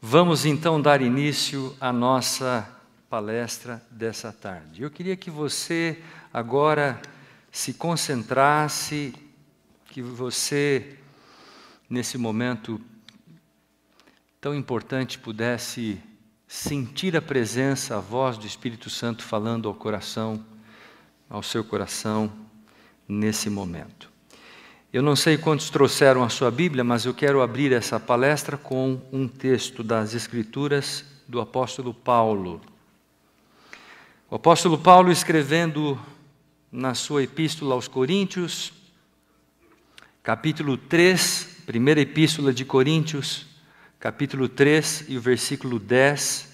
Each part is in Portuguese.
Vamos então dar início à nossa palestra dessa tarde. Eu queria que você agora se concentrasse, que você, nesse momento tão importante, pudesse sentir a presença, a voz do Espírito Santo falando ao coração, ao seu coração, nesse momento. Eu não sei quantos trouxeram a sua Bíblia, mas eu quero abrir essa palestra com um texto das Escrituras do apóstolo Paulo. O apóstolo Paulo, escrevendo na sua epístola aos Coríntios, capítulo 3, primeira epístola de Coríntios, capítulo 3 e o versículo 10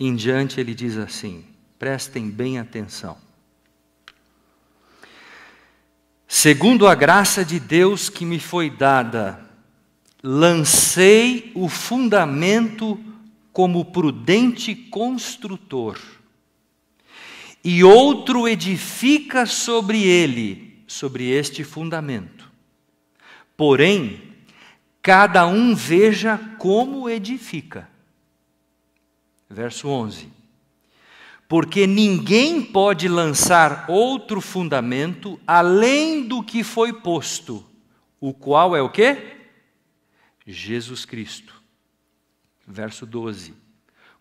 em diante, ele diz assim: prestem bem atenção. Segundo a graça de Deus que me foi dada, lancei o fundamento como prudente construtor, e outro edifica sobre ele, sobre este fundamento. Porém, cada um veja como edifica. Verso 11 porque ninguém pode lançar outro fundamento além do que foi posto, o qual é o quê? Jesus Cristo. Verso 12.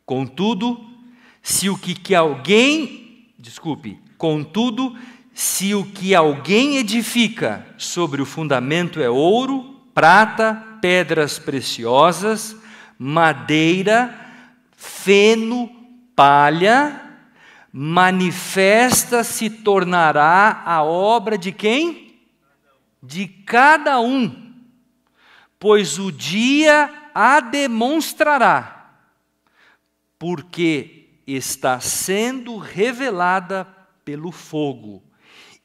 Contudo, se o que, que alguém, desculpe, contudo, se o que alguém edifica sobre o fundamento é ouro, prata, pedras preciosas, madeira, feno, palha, manifesta se tornará a obra de quem? De cada um, pois o dia a demonstrará, porque está sendo revelada pelo fogo.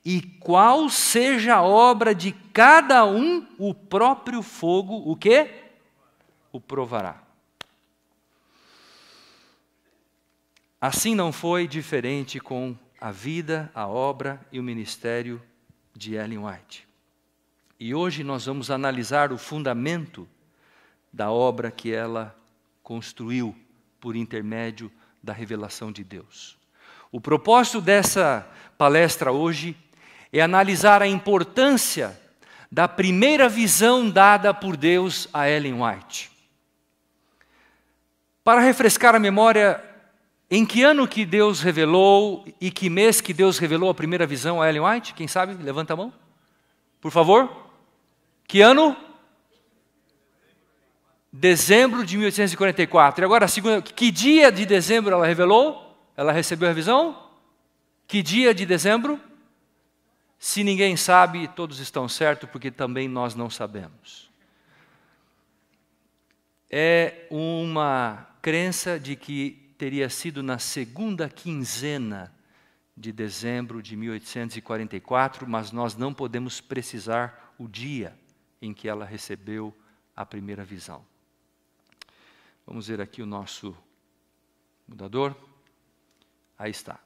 E qual seja a obra de cada um, o próprio fogo, o quê? O provará. Assim não foi diferente com a vida, a obra e o ministério de Ellen White. E hoje nós vamos analisar o fundamento da obra que ela construiu por intermédio da revelação de Deus. O propósito dessa palestra hoje é analisar a importância da primeira visão dada por Deus a Ellen White. Para refrescar a memória, em que ano que Deus revelou e que mês que Deus revelou a primeira visão a Ellen White? Quem sabe? Levanta a mão. Por favor. Que ano? Dezembro de 1844. E agora, segunda, que dia de dezembro ela revelou? Ela recebeu a visão? Que dia de dezembro? Se ninguém sabe, todos estão certos, porque também nós não sabemos. É uma crença de que teria sido na segunda quinzena de dezembro de 1844, mas nós não podemos precisar o dia em que ela recebeu a primeira visão. Vamos ver aqui o nosso mudador. Aí está.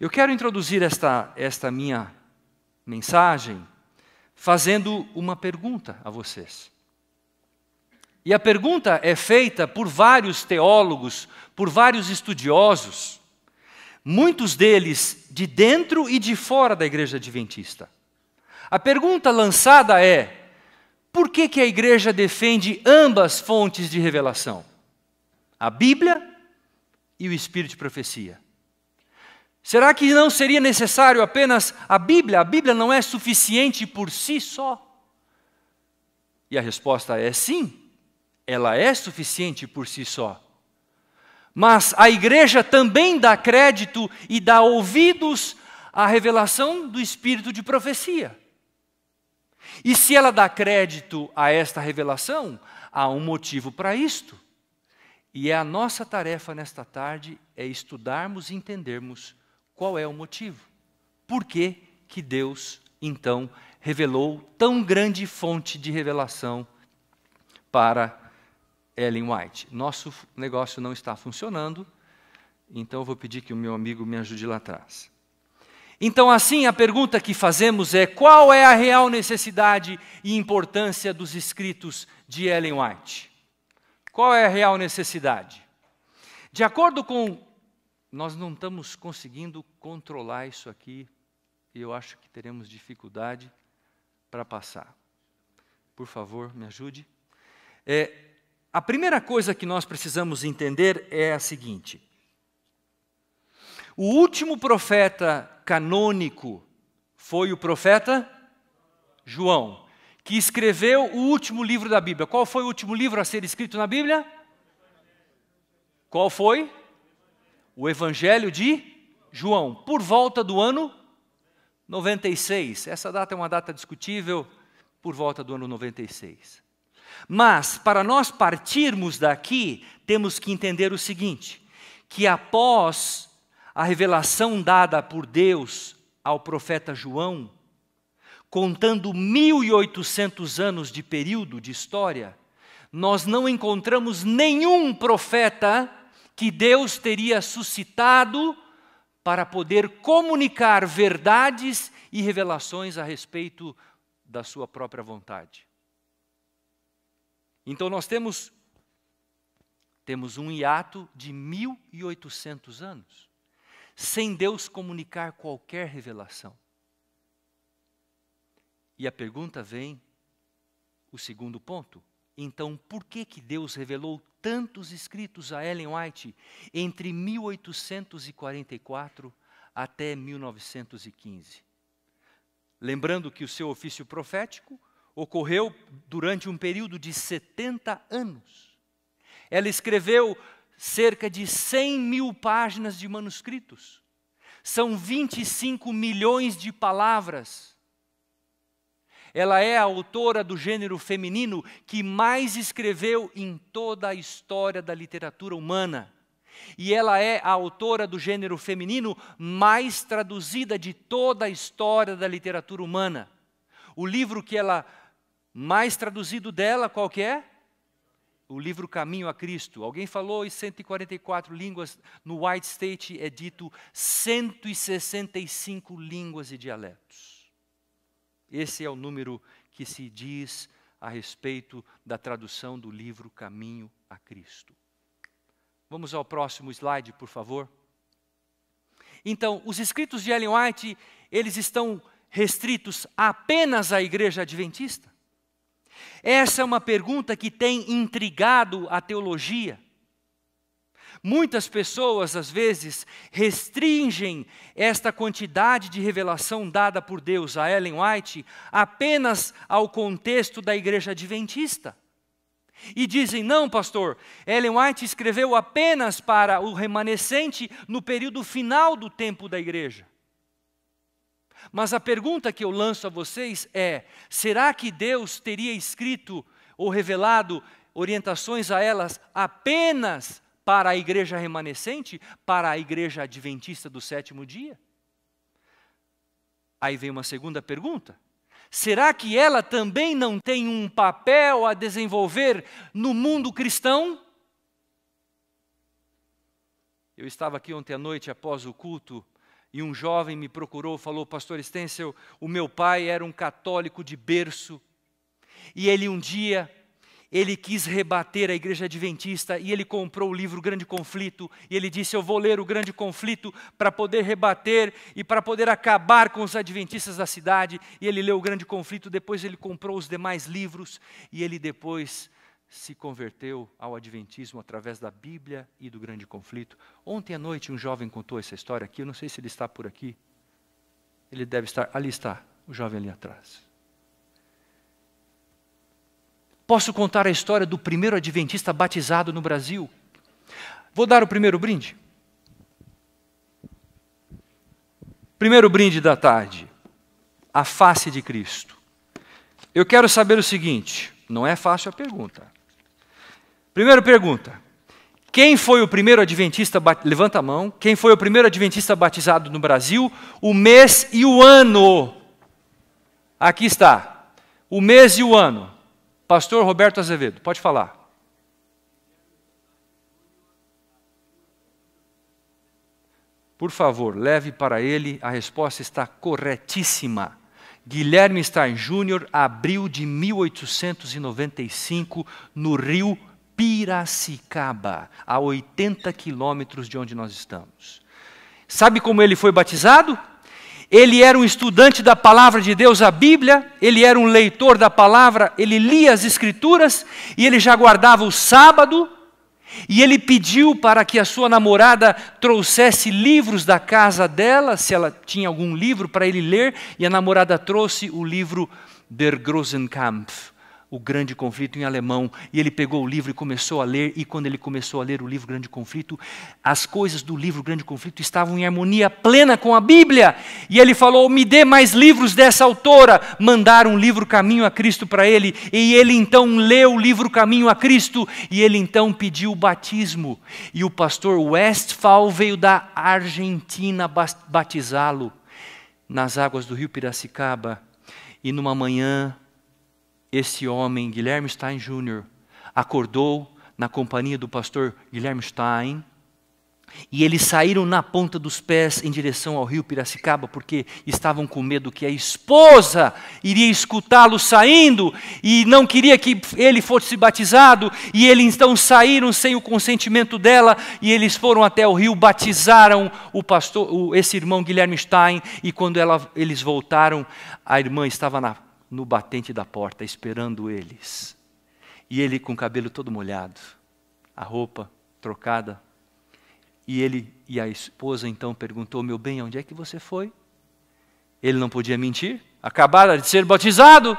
Eu quero introduzir esta, esta minha mensagem fazendo uma pergunta a vocês. E a pergunta é feita por vários teólogos, por vários estudiosos, muitos deles de dentro e de fora da igreja adventista. A pergunta lançada é: por que, que a igreja defende ambas fontes de revelação? A Bíblia e o Espírito de profecia. Será que não seria necessário apenas a Bíblia? A Bíblia não é suficiente por si só? E a resposta é sim ela é suficiente por si só. Mas a igreja também dá crédito e dá ouvidos à revelação do espírito de profecia. E se ela dá crédito a esta revelação, há um motivo para isto. E é a nossa tarefa nesta tarde é estudarmos e entendermos qual é o motivo. Por que, que Deus, então, revelou tão grande fonte de revelação para a Ellen White, nosso negócio não está funcionando, então eu vou pedir que o meu amigo me ajude lá atrás. Então, assim, a pergunta que fazemos é: qual é a real necessidade e importância dos escritos de Ellen White? Qual é a real necessidade? De acordo com. Nós não estamos conseguindo controlar isso aqui, e eu acho que teremos dificuldade para passar. Por favor, me ajude. É, a primeira coisa que nós precisamos entender é a seguinte: o último profeta canônico foi o profeta João, que escreveu o último livro da Bíblia. Qual foi o último livro a ser escrito na Bíblia? Qual foi? O Evangelho de João, por volta do ano 96. Essa data é uma data discutível, por volta do ano 96. Mas, para nós partirmos daqui, temos que entender o seguinte: que após a revelação dada por Deus ao profeta João, contando 1.800 anos de período de história, nós não encontramos nenhum profeta que Deus teria suscitado para poder comunicar verdades e revelações a respeito da sua própria vontade. Então nós temos temos um hiato de 1800 anos sem Deus comunicar qualquer revelação. E a pergunta vem o segundo ponto. Então, por que que Deus revelou tantos escritos a Ellen White entre 1844 até 1915? Lembrando que o seu ofício profético ocorreu durante um período de 70 anos. Ela escreveu cerca de 100 mil páginas de manuscritos. São 25 milhões de palavras. Ela é a autora do gênero feminino que mais escreveu em toda a história da literatura humana. E ela é a autora do gênero feminino mais traduzida de toda a história da literatura humana. O livro que ela mais traduzido dela, qual que é? O livro Caminho a Cristo. Alguém falou em 144 línguas, no White State é dito 165 línguas e dialetos. Esse é o número que se diz a respeito da tradução do livro Caminho a Cristo. Vamos ao próximo slide, por favor. Então, os escritos de Ellen White, eles estão restritos apenas à igreja adventista? Essa é uma pergunta que tem intrigado a teologia. Muitas pessoas, às vezes, restringem esta quantidade de revelação dada por Deus a Ellen White apenas ao contexto da igreja adventista. E dizem, não, pastor, Ellen White escreveu apenas para o remanescente no período final do tempo da igreja. Mas a pergunta que eu lanço a vocês é: será que Deus teria escrito ou revelado orientações a elas apenas para a igreja remanescente, para a igreja adventista do sétimo dia? Aí vem uma segunda pergunta. Será que ela também não tem um papel a desenvolver no mundo cristão? Eu estava aqui ontem à noite após o culto e um jovem me procurou, falou: Pastor Stencil, o meu pai era um católico de berço. E ele um dia ele quis rebater a igreja adventista e ele comprou o livro Grande Conflito e ele disse: Eu vou ler o Grande Conflito para poder rebater e para poder acabar com os adventistas da cidade. E ele leu o Grande Conflito, depois ele comprou os demais livros e ele depois se converteu ao Adventismo através da Bíblia e do grande conflito. Ontem à noite, um jovem contou essa história aqui. Eu não sei se ele está por aqui. Ele deve estar. Ali está, o jovem ali atrás. Posso contar a história do primeiro adventista batizado no Brasil? Vou dar o primeiro brinde. Primeiro brinde da tarde. A face de Cristo. Eu quero saber o seguinte: não é fácil a pergunta. Primeira pergunta: quem foi o primeiro adventista? Levanta a mão. Quem foi o primeiro adventista batizado no Brasil? O mês e o ano. Aqui está. O mês e o ano. Pastor Roberto Azevedo, pode falar. Por favor, leve para ele, a resposta está corretíssima. Guilherme Stein Júnior, abril de 1895, no Rio Piracicaba, a 80 quilômetros de onde nós estamos. Sabe como ele foi batizado? Ele era um estudante da palavra de Deus, a Bíblia, ele era um leitor da palavra, ele lia as Escrituras e ele já guardava o sábado. E ele pediu para que a sua namorada trouxesse livros da casa dela, se ela tinha algum livro para ele ler, e a namorada trouxe o livro Der Großenkampf, o Grande Conflito em alemão, e ele pegou o livro e começou a ler, e quando ele começou a ler o livro Grande Conflito, as coisas do livro Grande Conflito estavam em harmonia plena com a Bíblia. E ele falou: "Me dê mais livros dessa autora". Mandaram o livro Caminho a Cristo para ele, e ele então leu o livro Caminho a Cristo, e ele então pediu o batismo. E o pastor Westphal veio da Argentina batizá-lo nas águas do rio Piracicaba, e numa manhã esse homem, Guilherme Stein Jr., acordou na companhia do pastor Guilherme Stein, e eles saíram na ponta dos pés em direção ao rio Piracicaba, porque estavam com medo que a esposa iria escutá-lo saindo e não queria que ele fosse batizado. E eles então saíram sem o consentimento dela e eles foram até o rio, batizaram o pastor, o, esse irmão Guilherme Stein. E quando ela, eles voltaram, a irmã estava na no batente da porta, esperando eles. E ele com o cabelo todo molhado, a roupa trocada. E ele e a esposa então perguntou: "Meu bem, onde é que você foi?" Ele não podia mentir, acabara de ser batizado.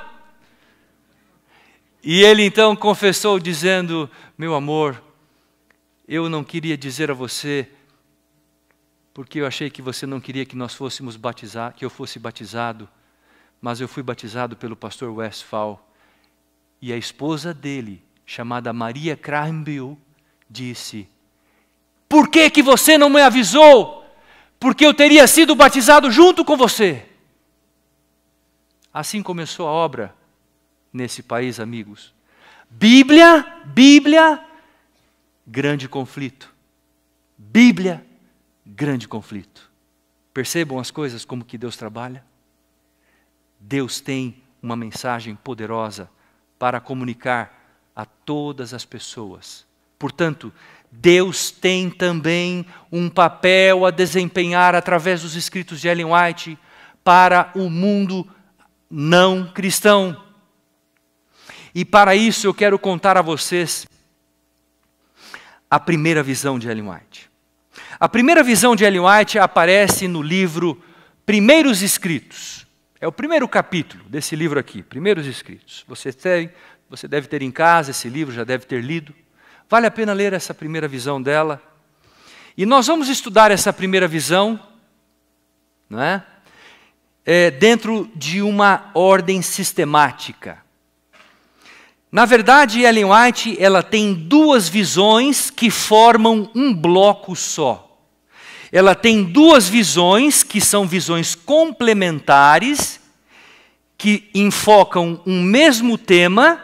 E ele então confessou dizendo: "Meu amor, eu não queria dizer a você porque eu achei que você não queria que nós fôssemos batizar, que eu fosse batizado, mas eu fui batizado pelo pastor Westphal. E a esposa dele, chamada Maria Cranbill, disse: Por que, que você não me avisou? Porque eu teria sido batizado junto com você. Assim começou a obra nesse país, amigos. Bíblia, Bíblia, grande conflito. Bíblia, grande conflito. Percebam as coisas como que Deus trabalha? Deus tem uma mensagem poderosa para comunicar a todas as pessoas. Portanto, Deus tem também um papel a desempenhar através dos escritos de Ellen White para o mundo não cristão. E para isso eu quero contar a vocês a primeira visão de Ellen White. A primeira visão de Ellen White aparece no livro Primeiros Escritos, é o primeiro capítulo desse livro aqui, Primeiros Escritos. Você, tem, você deve ter em casa esse livro, já deve ter lido. Vale a pena ler essa primeira visão dela. E nós vamos estudar essa primeira visão, não é? é dentro de uma ordem sistemática. Na verdade, Ellen White ela tem duas visões que formam um bloco só ela tem duas visões que são visões complementares, que enfocam um mesmo tema,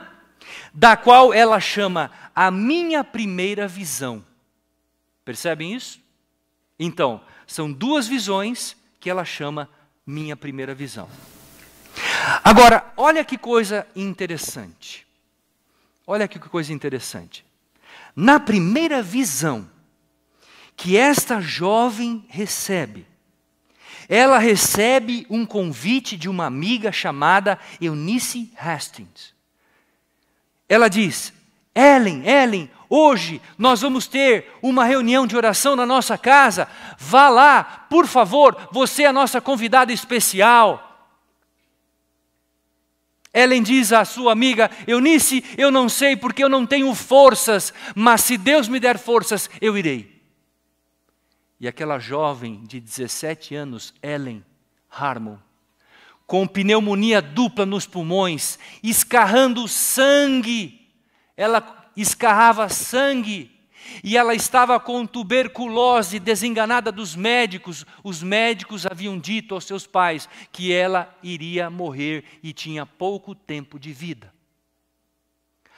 da qual ela chama a minha primeira visão. Percebem isso? Então, são duas visões que ela chama minha primeira visão. Agora, olha que coisa interessante. Olha que coisa interessante. Na primeira visão, que esta jovem recebe. Ela recebe um convite de uma amiga chamada Eunice Hastings. Ela diz: Ellen, Ellen, hoje nós vamos ter uma reunião de oração na nossa casa. Vá lá, por favor, você é a nossa convidada especial. Ellen diz à sua amiga: Eunice, eu não sei porque eu não tenho forças, mas se Deus me der forças, eu irei e aquela jovem de 17 anos, Ellen Harmon, com pneumonia dupla nos pulmões, escarrando sangue, ela escarrava sangue, e ela estava com tuberculose, desenganada dos médicos. Os médicos haviam dito aos seus pais que ela iria morrer e tinha pouco tempo de vida.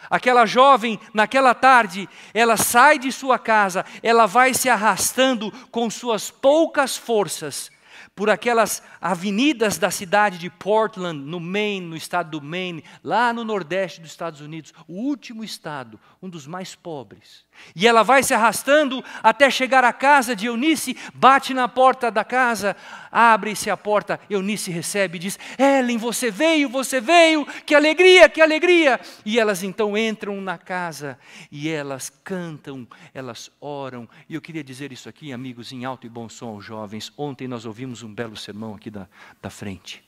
Aquela jovem, naquela tarde, ela sai de sua casa, ela vai se arrastando com suas poucas forças por aquelas avenidas da cidade de Portland, no Maine, no estado do Maine, lá no nordeste dos Estados Unidos, o último estado, um dos mais pobres. E ela vai se arrastando até chegar à casa de Eunice, bate na porta da casa, abre-se a porta, Eunice recebe e diz: Ellen, você veio, você veio, que alegria, que alegria! E elas então entram na casa e elas cantam, elas oram. E eu queria dizer isso aqui, amigos, em alto e bom som aos jovens. Ontem nós ouvimos um belo sermão aqui da, da frente.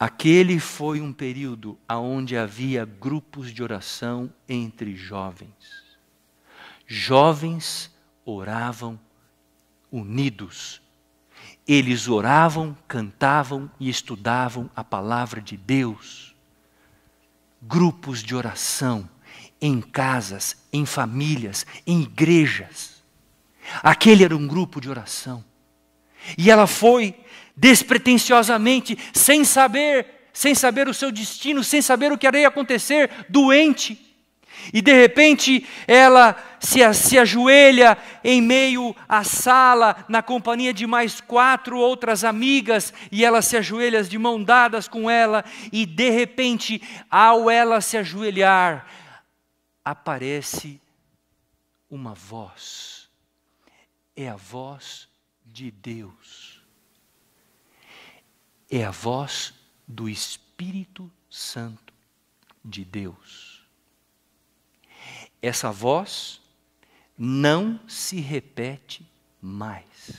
Aquele foi um período onde havia grupos de oração entre jovens. Jovens oravam unidos. Eles oravam, cantavam e estudavam a palavra de Deus. Grupos de oração em casas, em famílias, em igrejas. Aquele era um grupo de oração. E ela foi despretensiosamente, sem saber, sem saber o seu destino, sem saber o que iria acontecer, doente. E de repente ela se, se ajoelha em meio à sala, na companhia de mais quatro outras amigas, e ela se ajoelha de mão dadas com ela, e de repente, ao ela se ajoelhar, aparece uma voz. É a voz de Deus. É a voz do Espírito Santo de Deus. Essa voz não se repete mais.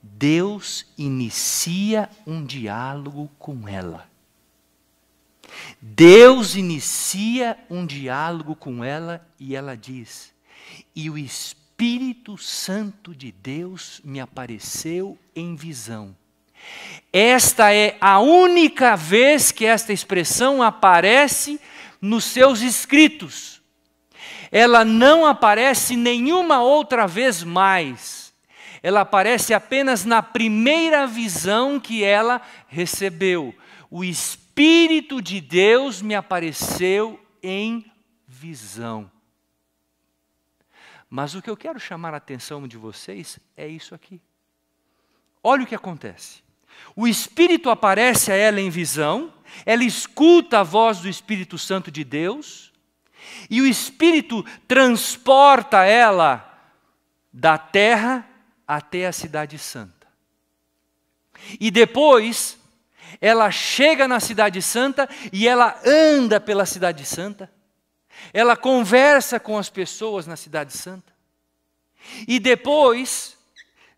Deus inicia um diálogo com ela. Deus inicia um diálogo com ela e ela diz: E o Espírito Espírito Santo de Deus me apareceu em visão. Esta é a única vez que esta expressão aparece nos seus escritos. Ela não aparece nenhuma outra vez mais. Ela aparece apenas na primeira visão que ela recebeu. O Espírito de Deus me apareceu em visão. Mas o que eu quero chamar a atenção de vocês é isso aqui. Olha o que acontece. O Espírito aparece a ela em visão, ela escuta a voz do Espírito Santo de Deus, e o Espírito transporta ela da terra até a Cidade Santa. E depois, ela chega na Cidade Santa e ela anda pela Cidade Santa, ela conversa com as pessoas na Cidade Santa. E depois,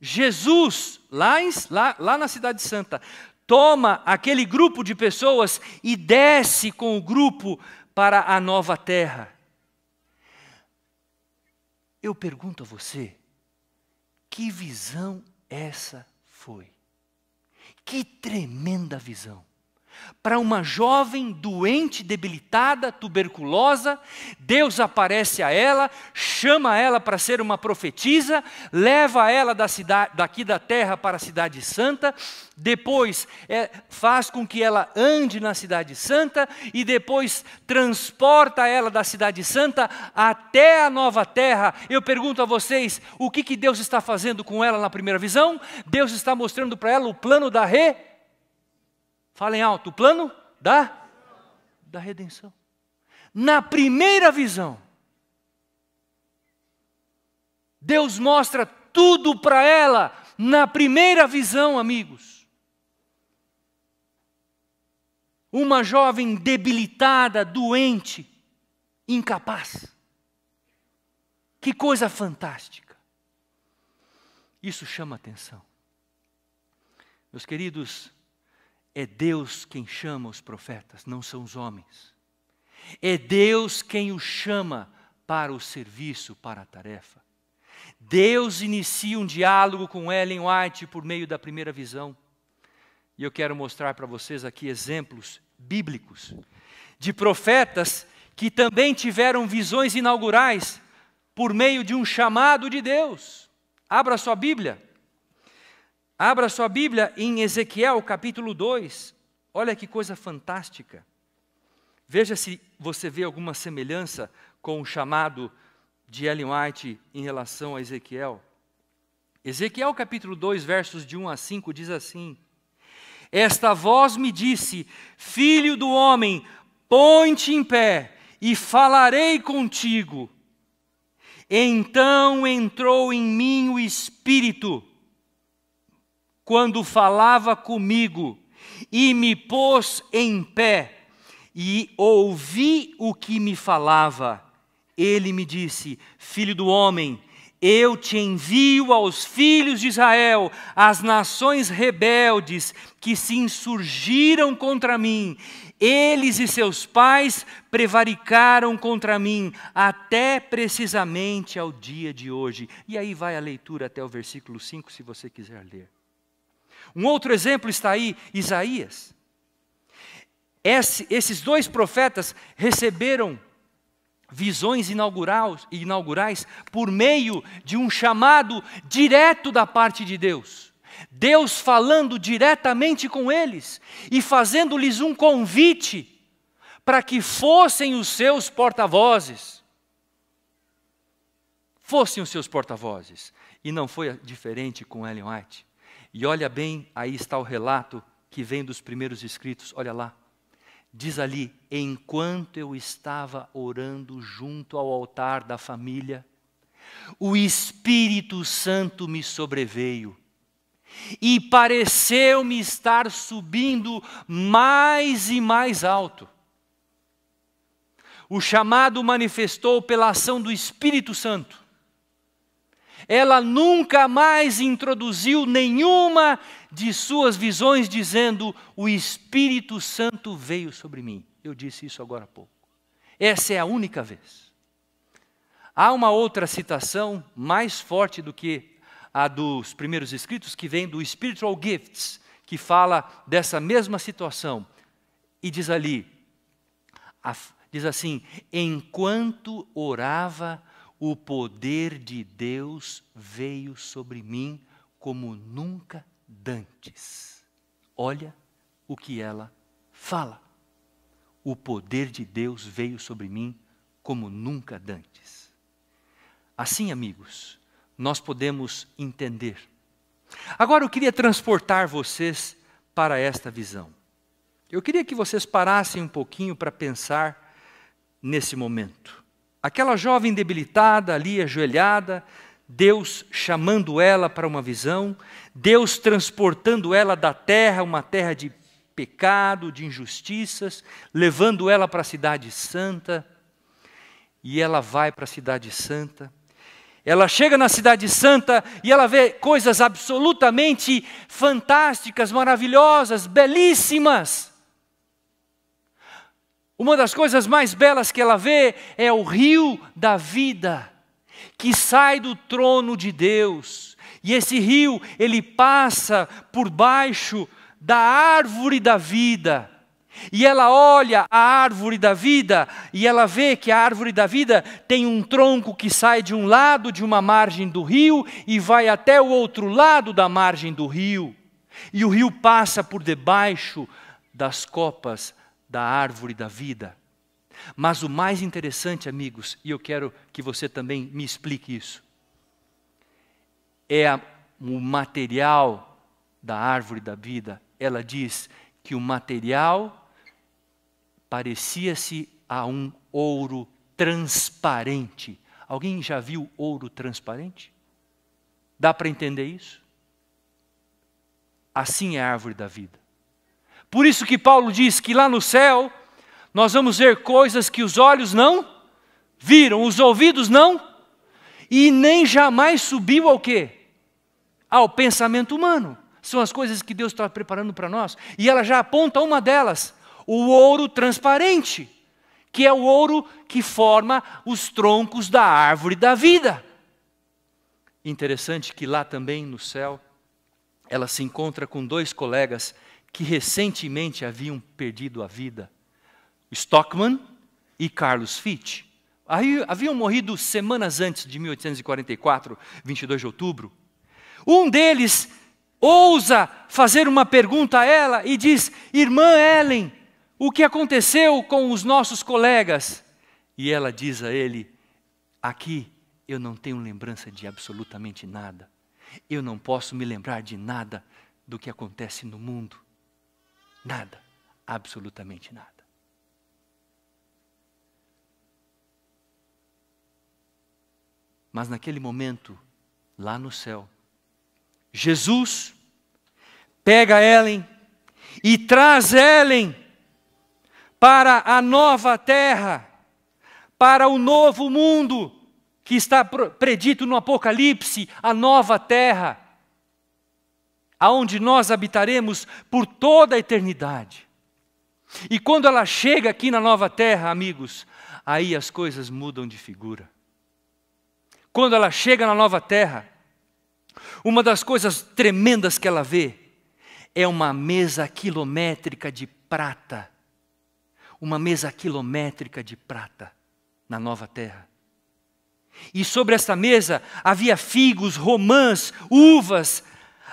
Jesus, lá, em, lá, lá na Cidade Santa, toma aquele grupo de pessoas e desce com o grupo para a nova terra. Eu pergunto a você, que visão essa foi? Que tremenda visão! para uma jovem doente, debilitada, tuberculosa. Deus aparece a ela, chama ela para ser uma profetisa, leva ela da cidade, daqui da terra para a Cidade Santa, depois é, faz com que ela ande na Cidade Santa e depois transporta ela da Cidade Santa até a nova terra. Eu pergunto a vocês, o que, que Deus está fazendo com ela na primeira visão? Deus está mostrando para ela o plano da re Falem alto, o plano da da redenção. Na primeira visão, Deus mostra tudo para ela na primeira visão, amigos. Uma jovem debilitada, doente, incapaz. Que coisa fantástica. Isso chama atenção. Meus queridos, é Deus quem chama os profetas, não são os homens. É Deus quem os chama para o serviço, para a tarefa. Deus inicia um diálogo com Ellen White por meio da primeira visão. E eu quero mostrar para vocês aqui exemplos bíblicos de profetas que também tiveram visões inaugurais por meio de um chamado de Deus. Abra sua Bíblia Abra sua Bíblia em Ezequiel capítulo 2. Olha que coisa fantástica. Veja se você vê alguma semelhança com o chamado de Ellen White em relação a Ezequiel. Ezequiel capítulo 2, versos de 1 a 5 diz assim: Esta voz me disse: Filho do homem, põe-te em pé e falarei contigo. Então entrou em mim o espírito quando falava comigo e me pôs em pé e ouvi o que me falava. Ele me disse: Filho do homem, eu te envio aos filhos de Israel, às nações rebeldes que se insurgiram contra mim. Eles e seus pais prevaricaram contra mim, até precisamente ao dia de hoje. E aí vai a leitura até o versículo 5, se você quiser ler. Um outro exemplo está aí, Isaías. Esse, esses dois profetas receberam visões inaugurais, inaugurais por meio de um chamado direto da parte de Deus. Deus falando diretamente com eles e fazendo-lhes um convite para que fossem os seus porta-vozes. Fossem os seus porta-vozes. E não foi diferente com Ellen White. E olha bem, aí está o relato que vem dos primeiros escritos, olha lá. Diz ali: enquanto eu estava orando junto ao altar da família, o Espírito Santo me sobreveio e pareceu-me estar subindo mais e mais alto. O chamado manifestou pela ação do Espírito Santo. Ela nunca mais introduziu nenhuma de suas visões dizendo: O Espírito Santo veio sobre mim. Eu disse isso agora há pouco. Essa é a única vez. Há uma outra citação mais forte do que a dos primeiros escritos, que vem do Spiritual Gifts, que fala dessa mesma situação. E diz ali, diz assim: enquanto orava, o poder de Deus veio sobre mim como nunca dantes. Olha o que ela fala. O poder de Deus veio sobre mim como nunca dantes. Assim, amigos, nós podemos entender. Agora eu queria transportar vocês para esta visão. Eu queria que vocês parassem um pouquinho para pensar nesse momento. Aquela jovem debilitada ali, ajoelhada, Deus chamando ela para uma visão, Deus transportando ela da terra, uma terra de pecado, de injustiças, levando ela para a Cidade Santa. E ela vai para a Cidade Santa. Ela chega na Cidade Santa e ela vê coisas absolutamente fantásticas, maravilhosas, belíssimas. Uma das coisas mais belas que ela vê é o rio da vida, que sai do trono de Deus. E esse rio, ele passa por baixo da árvore da vida. E ela olha a árvore da vida e ela vê que a árvore da vida tem um tronco que sai de um lado de uma margem do rio e vai até o outro lado da margem do rio. E o rio passa por debaixo das copas da árvore da vida. Mas o mais interessante, amigos, e eu quero que você também me explique isso, é a, o material da árvore da vida. Ela diz que o material parecia-se a um ouro transparente. Alguém já viu ouro transparente? Dá para entender isso? Assim é a árvore da vida. Por isso que Paulo diz que lá no céu nós vamos ver coisas que os olhos não viram, os ouvidos não, e nem jamais subiu ao quê? Ao pensamento humano. São as coisas que Deus está preparando para nós. E ela já aponta uma delas: o ouro transparente, que é o ouro que forma os troncos da árvore da vida. Interessante que lá também no céu, ela se encontra com dois colegas que recentemente haviam perdido a vida. Stockman e Carlos Fitch. Aí, haviam morrido semanas antes de 1844, 22 de outubro. Um deles ousa fazer uma pergunta a ela e diz: Irmã Ellen, o que aconteceu com os nossos colegas? E ela diz a ele: Aqui eu não tenho lembrança de absolutamente nada. Eu não posso me lembrar de nada do que acontece no mundo. Nada. Absolutamente nada. Mas naquele momento, lá no céu, Jesus pega Ellen e traz Ellen para a nova terra, para o novo mundo que está predito no Apocalipse, a nova terra aonde nós habitaremos por toda a eternidade. E quando ela chega aqui na nova terra, amigos, aí as coisas mudam de figura. Quando ela chega na nova terra, uma das coisas tremendas que ela vê é uma mesa quilométrica de prata. Uma mesa quilométrica de prata na nova terra. E sobre esta mesa havia figos, romãs, uvas,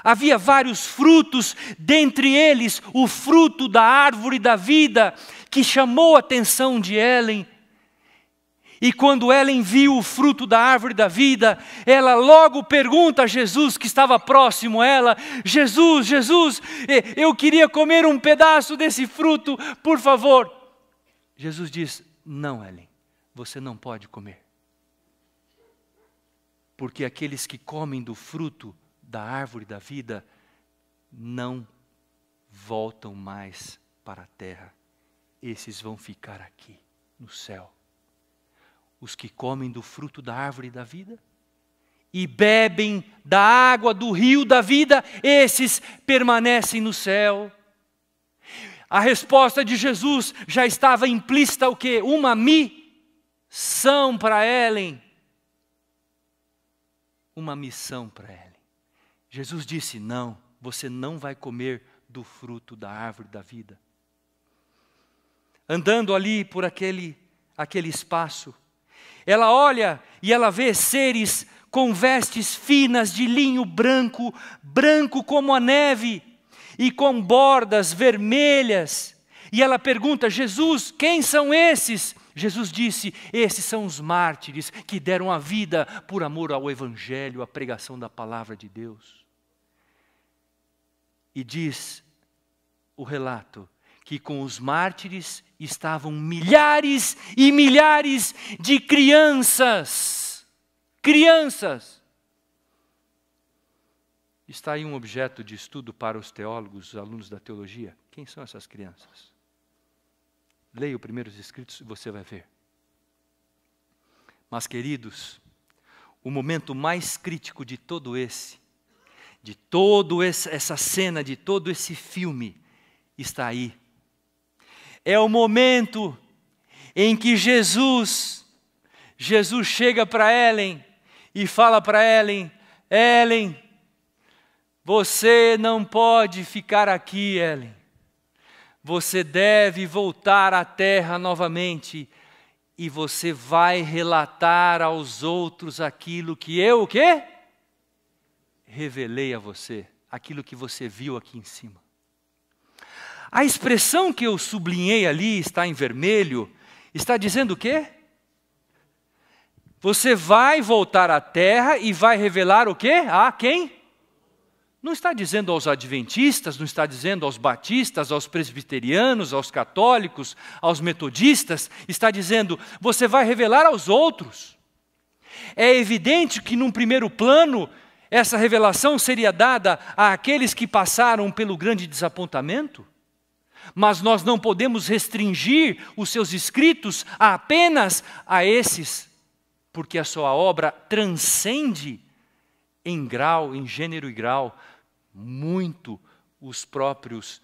havia vários frutos, dentre eles o fruto da árvore da vida, que chamou a atenção de Ellen. E quando Ellen viu o fruto da árvore da vida, ela logo pergunta a Jesus que estava próximo a ela: Jesus, Jesus, eu queria comer um pedaço desse fruto, por favor. Jesus diz: Não, Ellen, você não pode comer. Porque aqueles que comem do fruto da árvore da vida não voltam mais para a terra. Esses vão ficar aqui, no céu. Os que comem do fruto da árvore da vida e bebem da água do rio da vida, esses permanecem no céu. A resposta de Jesus já estava implícita o que? Uma missão para Ellen. Uma missão para Ellen. Jesus disse: Não, você não vai comer do fruto da árvore da vida. Andando ali por aquele, aquele espaço, ela olha e ela vê seres com vestes finas de linho branco, branco como a neve, e com bordas vermelhas. E ela pergunta: Jesus, quem são esses? Jesus disse: Esses são os mártires que deram a vida por amor ao Evangelho, à pregação da palavra de Deus. E diz o relato que com os mártires estavam milhares e milhares de crianças. Crianças! Está aí um objeto de estudo para os teólogos, os alunos da teologia. Quem são essas crianças? Leia os primeiros escritos e você vai ver. Mas, queridos, o momento mais crítico de todo esse de toda essa cena, de todo esse filme, está aí. É o momento em que Jesus, Jesus chega para Ellen e fala para Ellen: Ellen, você não pode ficar aqui, Ellen. Você deve voltar à terra novamente e você vai relatar aos outros aquilo que eu o quê? revelei a você aquilo que você viu aqui em cima. A expressão que eu sublinhei ali, está em vermelho, está dizendo o quê? Você vai voltar à terra e vai revelar o quê? A quem? Não está dizendo aos adventistas, não está dizendo aos batistas, aos presbiterianos, aos católicos, aos metodistas, está dizendo, você vai revelar aos outros. É evidente que num primeiro plano essa revelação seria dada àqueles que passaram pelo grande desapontamento? Mas nós não podemos restringir os seus escritos apenas a esses, porque a sua obra transcende em grau, em gênero e grau, muito os próprios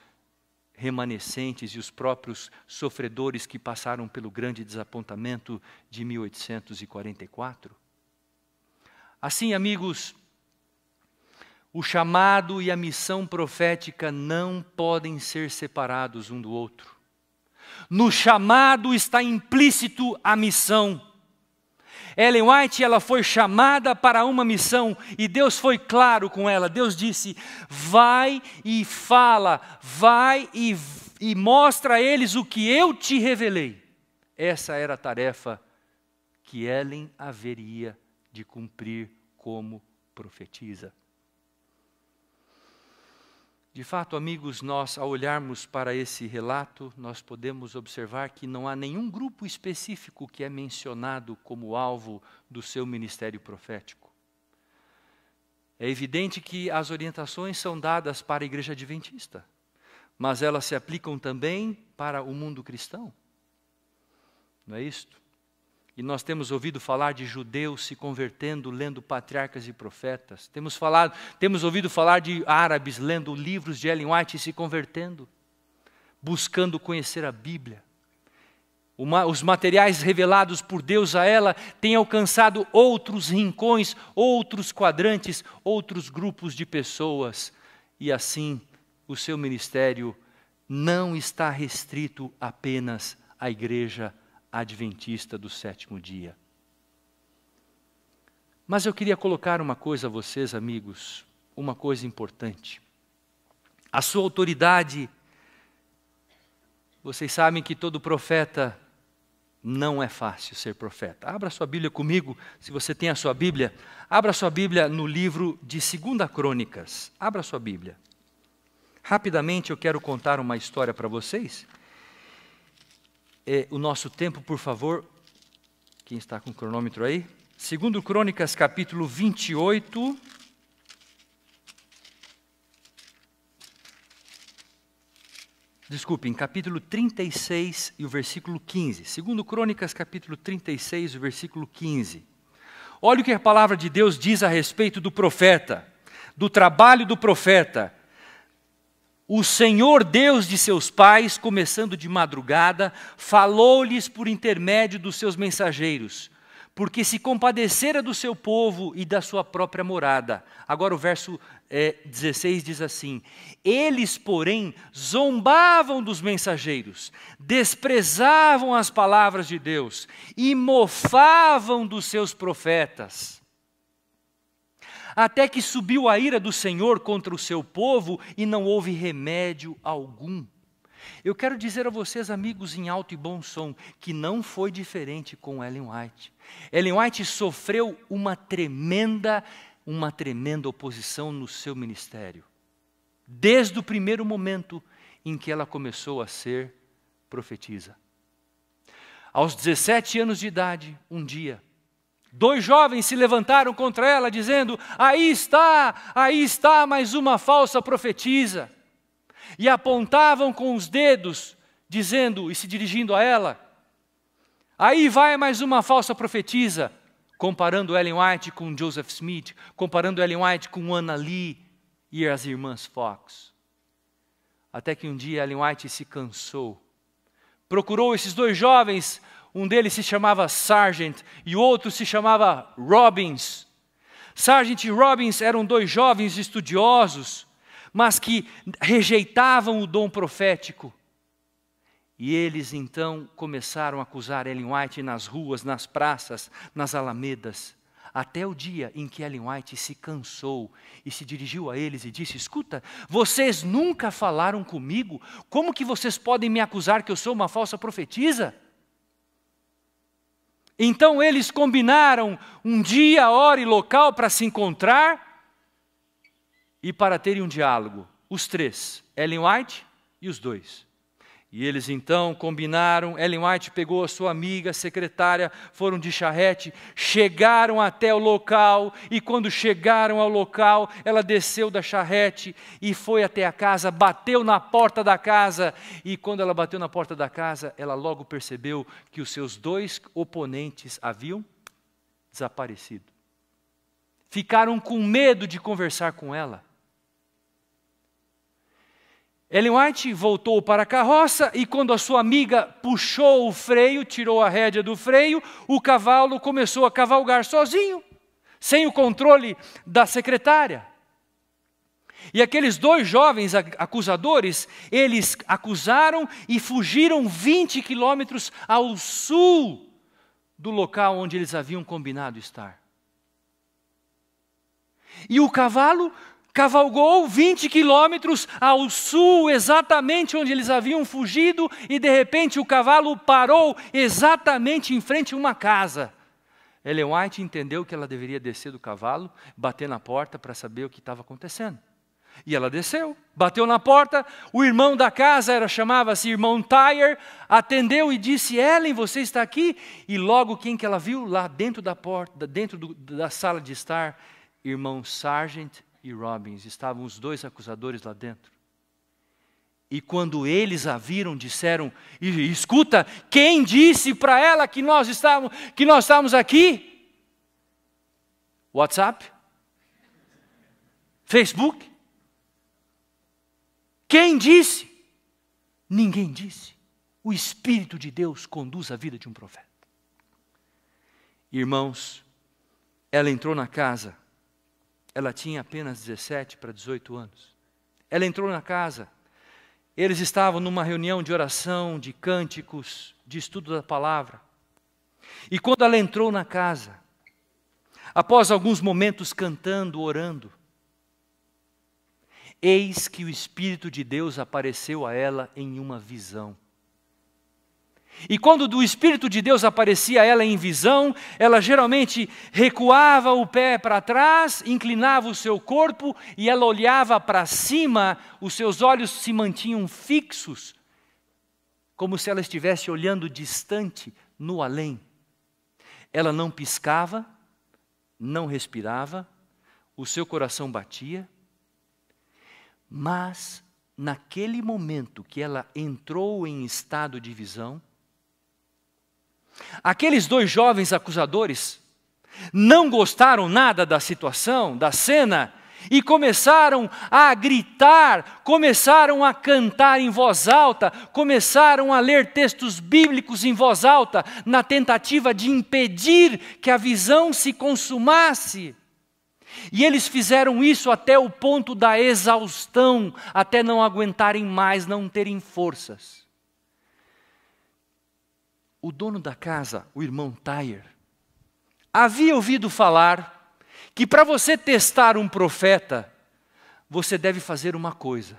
remanescentes e os próprios sofredores que passaram pelo grande desapontamento de 1844. Assim, amigos, o chamado e a missão profética não podem ser separados um do outro. No chamado está implícito a missão. Ellen White, ela foi chamada para uma missão e Deus foi claro com ela. Deus disse: "Vai e fala, vai e, e mostra a eles o que eu te revelei". Essa era a tarefa que Ellen haveria de cumprir como profetiza. De fato, amigos, nós, ao olharmos para esse relato, nós podemos observar que não há nenhum grupo específico que é mencionado como alvo do seu ministério profético. É evidente que as orientações são dadas para a igreja adventista, mas elas se aplicam também para o mundo cristão. Não é isto? E nós temos ouvido falar de judeus se convertendo, lendo patriarcas e profetas. Temos, falado, temos ouvido falar de árabes lendo livros de Ellen White e se convertendo, buscando conhecer a Bíblia. Uma, os materiais revelados por Deus a ela têm alcançado outros rincões, outros quadrantes, outros grupos de pessoas. E assim, o seu ministério não está restrito apenas à igreja adventista do sétimo dia. Mas eu queria colocar uma coisa a vocês, amigos, uma coisa importante. A sua autoridade, vocês sabem que todo profeta não é fácil ser profeta. Abra sua Bíblia comigo, se você tem a sua Bíblia, abra sua Bíblia no livro de 2 Crônicas. Abra sua Bíblia. Rapidamente eu quero contar uma história para vocês é, o nosso tempo, por favor. Quem está com o cronômetro aí? Segundo Crônicas, capítulo 28. Desculpem, capítulo 36 e o versículo 15. Segundo Crônicas, capítulo 36 e o versículo 15. Olha o que a palavra de Deus diz a respeito do profeta, do trabalho do profeta, o Senhor Deus de seus pais, começando de madrugada, falou-lhes por intermédio dos seus mensageiros, porque se compadecera do seu povo e da sua própria morada. Agora o verso é, eh, 16 diz assim: Eles, porém, zombavam dos mensageiros, desprezavam as palavras de Deus e mofavam dos seus profetas até que subiu a ira do Senhor contra o seu povo e não houve remédio algum. Eu quero dizer a vocês, amigos, em alto e bom som, que não foi diferente com Ellen White. Ellen White sofreu uma tremenda, uma tremenda oposição no seu ministério, desde o primeiro momento em que ela começou a ser profetisa. Aos 17 anos de idade, um dia, Dois jovens se levantaram contra ela, dizendo: Aí está, aí está mais uma falsa profetisa. E apontavam com os dedos, dizendo e se dirigindo a ela: Aí vai mais uma falsa profetisa, comparando Ellen White com Joseph Smith, comparando Ellen White com Anna Lee e as irmãs Fox. Até que um dia Ellen White se cansou, procurou esses dois jovens um deles se chamava Sargent e o outro se chamava Robbins. Sargent e Robbins eram dois jovens estudiosos, mas que rejeitavam o dom profético. E eles então começaram a acusar Ellen White nas ruas, nas praças, nas alamedas, até o dia em que Ellen White se cansou e se dirigiu a eles e disse: Escuta, vocês nunca falaram comigo, como que vocês podem me acusar que eu sou uma falsa profetisa? Então eles combinaram um dia, hora e local para se encontrar e para terem um diálogo. Os três, Ellen White e os dois. E eles então combinaram. Ellen White pegou a sua amiga, secretária, foram de charrete, chegaram até o local. E quando chegaram ao local, ela desceu da charrete e foi até a casa, bateu na porta da casa. E quando ela bateu na porta da casa, ela logo percebeu que os seus dois oponentes haviam desaparecido. Ficaram com medo de conversar com ela. Ellen White voltou para a carroça e, quando a sua amiga puxou o freio, tirou a rédea do freio, o cavalo começou a cavalgar sozinho, sem o controle da secretária. E aqueles dois jovens acusadores, eles acusaram e fugiram 20 quilômetros ao sul do local onde eles haviam combinado estar. E o cavalo cavalgou 20 quilômetros ao sul, exatamente onde eles haviam fugido, e de repente o cavalo parou exatamente em frente a uma casa. Ellen White entendeu que ela deveria descer do cavalo, bater na porta para saber o que estava acontecendo. E ela desceu, bateu na porta, o irmão da casa era chamava-se irmão Tyre, atendeu e disse: "Ellen, você está aqui?" E logo quem que ela viu lá dentro da porta, dentro do, da sala de estar, irmão Sargent e Robbins, estavam os dois acusadores lá dentro. E quando eles a viram, disseram: "Escuta, quem disse para ela que nós estávamos que nós estávamos aqui? WhatsApp? Facebook? Quem disse? Ninguém disse. O espírito de Deus conduz a vida de um profeta. Irmãos, ela entrou na casa ela tinha apenas 17 para 18 anos. Ela entrou na casa. Eles estavam numa reunião de oração, de cânticos, de estudo da palavra. E quando ela entrou na casa, após alguns momentos cantando, orando, eis que o Espírito de Deus apareceu a ela em uma visão. E quando do Espírito de Deus aparecia ela em visão, ela geralmente recuava o pé para trás, inclinava o seu corpo e ela olhava para cima, os seus olhos se mantinham fixos, como se ela estivesse olhando distante, no além. Ela não piscava, não respirava, o seu coração batia, mas naquele momento que ela entrou em estado de visão, Aqueles dois jovens acusadores não gostaram nada da situação, da cena, e começaram a gritar, começaram a cantar em voz alta, começaram a ler textos bíblicos em voz alta, na tentativa de impedir que a visão se consumasse. E eles fizeram isso até o ponto da exaustão, até não aguentarem mais, não terem forças o dono da casa, o irmão Tyre, havia ouvido falar que para você testar um profeta, você deve fazer uma coisa: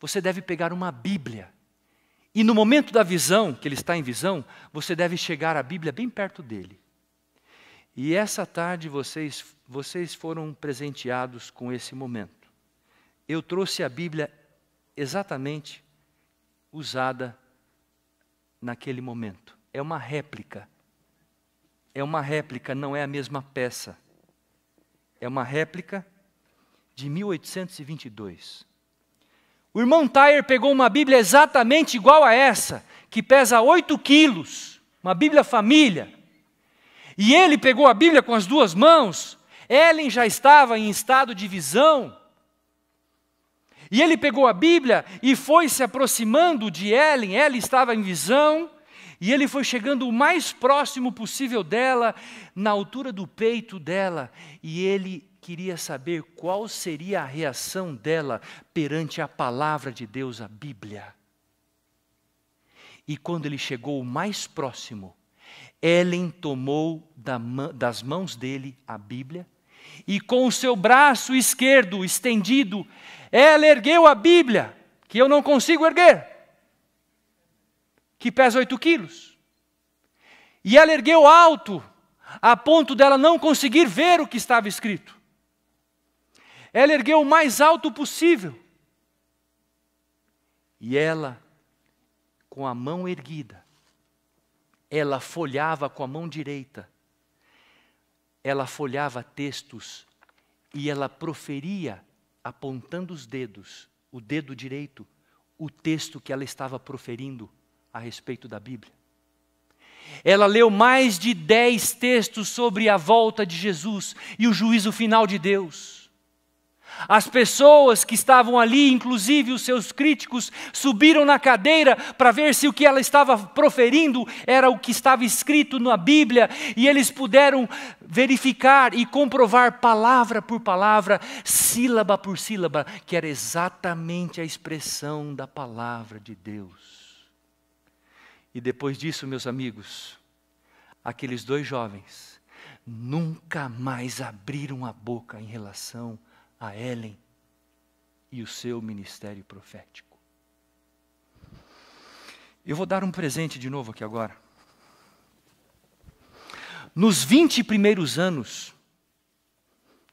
você deve pegar uma Bíblia. E no momento da visão, que ele está em visão, você deve chegar a Bíblia bem perto dele. E essa tarde vocês, vocês foram presenteados com esse momento. Eu trouxe a Bíblia exatamente usada naquele momento é uma réplica. É uma réplica, não é a mesma peça. É uma réplica de 1822. O irmão Tyre pegou uma Bíblia exatamente igual a essa, que pesa 8 quilos, uma Bíblia família. E ele pegou a Bíblia com as duas mãos. Ellen já estava em estado de visão. E ele pegou a Bíblia e foi se aproximando de Ellen. Ellen estava em visão. E ele foi chegando o mais próximo possível dela, na altura do peito dela, e ele queria saber qual seria a reação dela perante a palavra de Deus, a Bíblia. E quando ele chegou o mais próximo, Ellen tomou das mãos dele a Bíblia e com o seu braço esquerdo estendido, ela ergueu a Bíblia, que eu não consigo erguer que pesa 8 quilos. E ela ergueu alto, a ponto dela não conseguir ver o que estava escrito. Ela ergueu o mais alto possível. E ela, com a mão erguida, ela folhava com a mão direita, ela folhava textos e ela proferia, apontando os dedos, o dedo direito, o texto que ela estava proferindo a respeito da Bíblia. Ela leu mais de dez textos sobre a volta de Jesus e o juízo final de Deus. As pessoas que estavam ali, inclusive os seus críticos, subiram na cadeira para ver se o que ela estava proferindo era o que estava escrito na Bíblia, e eles puderam verificar e comprovar palavra por palavra, sílaba por sílaba, que era exatamente a expressão da palavra de Deus. E depois disso, meus amigos, aqueles dois jovens nunca mais abriram a boca em relação a Ellen e o seu ministério profético. Eu vou dar um presente de novo aqui agora. Nos 20 primeiros anos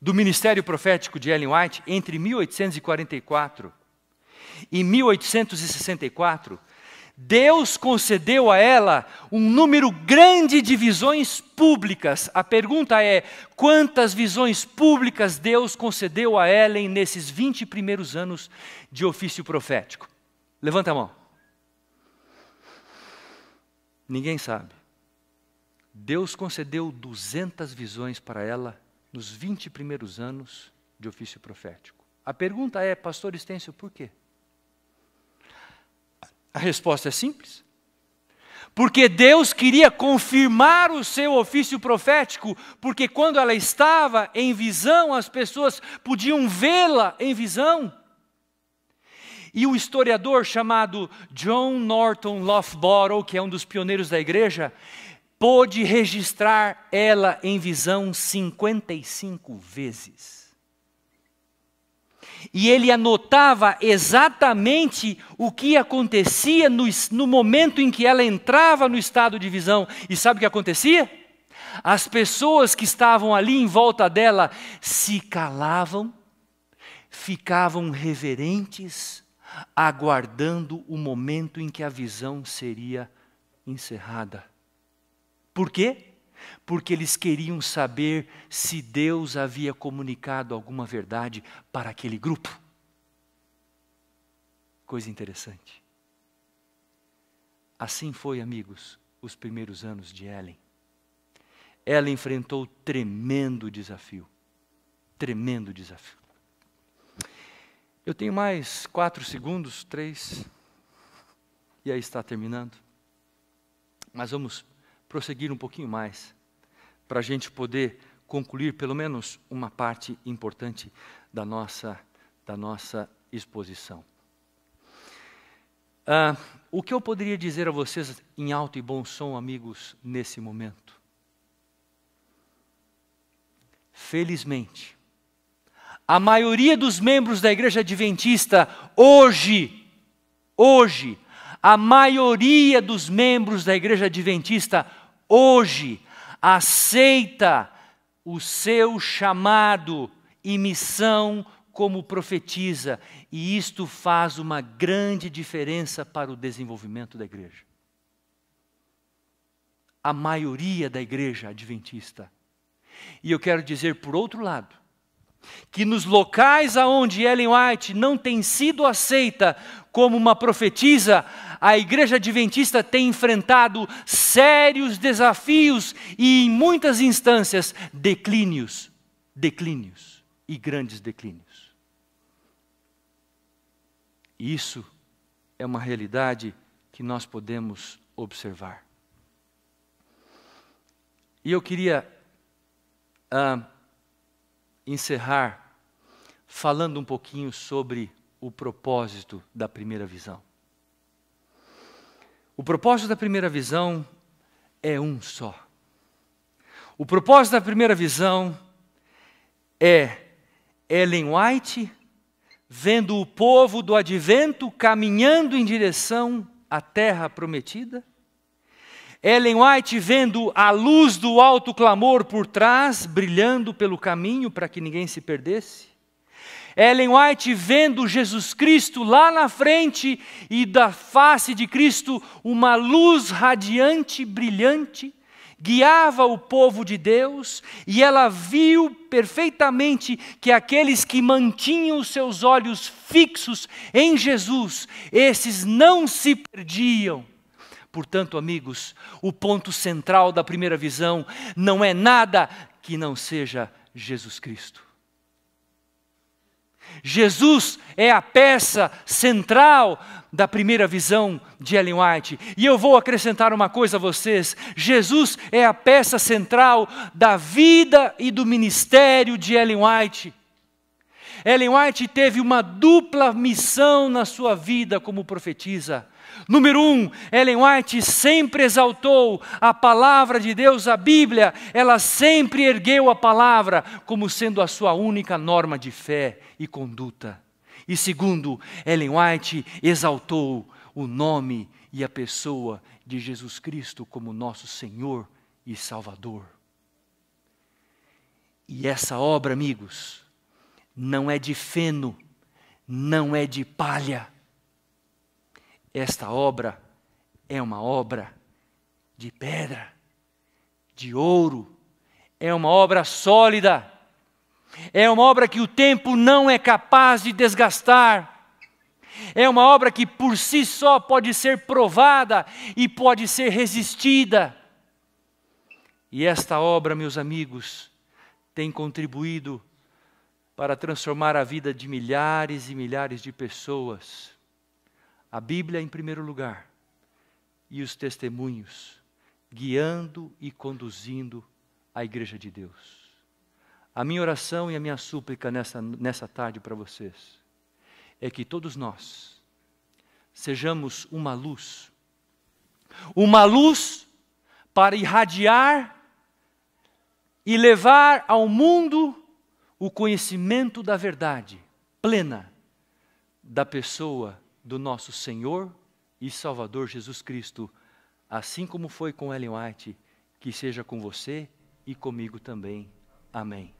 do ministério profético de Ellen White, entre 1844 e 1864, Deus concedeu a ela um número grande de visões públicas. A pergunta é: quantas visões públicas Deus concedeu a Ellen nesses 20 primeiros anos de ofício profético? Levanta a mão. Ninguém sabe. Deus concedeu 200 visões para ela nos 20 primeiros anos de ofício profético. A pergunta é, pastor Estêncio, por quê? A resposta é simples. Porque Deus queria confirmar o seu ofício profético, porque quando ela estava em visão, as pessoas podiam vê-la em visão. E o historiador chamado John Norton Loughborough, que é um dos pioneiros da igreja, pôde registrar ela em visão 55 vezes e ele anotava exatamente o que acontecia no, no, momento em que ela entrava no estado de visão. E sabe o que acontecia? As pessoas que estavam ali em volta dela se calavam, ficavam reverentes, aguardando o momento em que a visão seria encerrada. Por quê? porque eles queriam saber se Deus havia comunicado alguma verdade para aquele grupo. Coisa interessante. Assim foi, amigos, os primeiros anos de Ellen. Ela enfrentou tremendo desafio. Tremendo desafio. Eu tenho mais quatro segundos, três, e aí está terminando. Mas vamos prosseguir um pouquinho mais para a gente poder concluir pelo menos uma parte importante da nossa, da nossa exposição. Ah, o que eu poderia dizer a vocês em alto e bom som, amigos, nesse momento? Felizmente, a maioria dos membros da igreja adventista hoje, hoje, a maioria dos membros da igreja adventista hoje aceita o seu chamado e missão como profetiza, e isto faz uma grande diferença para o desenvolvimento da igreja. A maioria da igreja adventista. E eu quero dizer, por outro lado, que nos locais aonde Ellen White não tem sido aceita como uma profetisa, a igreja adventista tem enfrentado sérios desafios e, em muitas instâncias, declínios, declínios e grandes declínios. E isso é uma realidade que nós podemos observar. E eu queria ah, encerrar falando um pouquinho sobre o propósito da primeira visão. O propósito da primeira visão é um só. O propósito da primeira visão é Ellen White vendo o povo do advento caminhando em direção à terra prometida. Ellen White vendo a luz do alto clamor por trás, brilhando pelo caminho para que ninguém se perdesse. Ellen White vendo Jesus Cristo lá na frente e da face de Cristo uma luz radiante, brilhante, guiava o povo de Deus e ela viu perfeitamente que aqueles que mantinham seus olhos fixos em Jesus, esses não se perdiam. Portanto, amigos, o ponto central da primeira visão não é nada que não seja Jesus Cristo. Jesus é a peça central da primeira visão de Ellen White. E eu vou acrescentar uma coisa a vocês: Jesus é a peça central da vida e do ministério de Ellen White. Ellen White teve uma dupla missão na sua vida como profetisa. Número um, Ellen White sempre exaltou a palavra de Deus, a Bíblia, ela sempre ergueu a palavra como sendo a sua única norma de fé e conduta. E segundo, Ellen White exaltou o nome e a pessoa de Jesus Cristo como nosso Senhor e Salvador. E essa obra, amigos, não é de feno, não é de palha esta obra é uma obra de pedra, de ouro, é uma obra sólida, é uma obra que o tempo não é capaz de desgastar. É uma obra que por si só pode ser provada e pode ser resistida. E esta obra, meus amigos, tem contribuído para transformar a vida de milhares e milhares de pessoas a Bíblia em primeiro lugar e os testemunhos, guiando e conduzindo a igreja de Deus. A minha oração e a minha súplica nessa, nessa tarde para vocês é que todos nós sejamos uma luz, uma luz para irradiar e levar ao mundo o conhecimento da verdade plena da pessoa do nosso Senhor e Salvador Jesus Cristo, assim como foi com Ellen White, que seja com você e comigo também. Amém.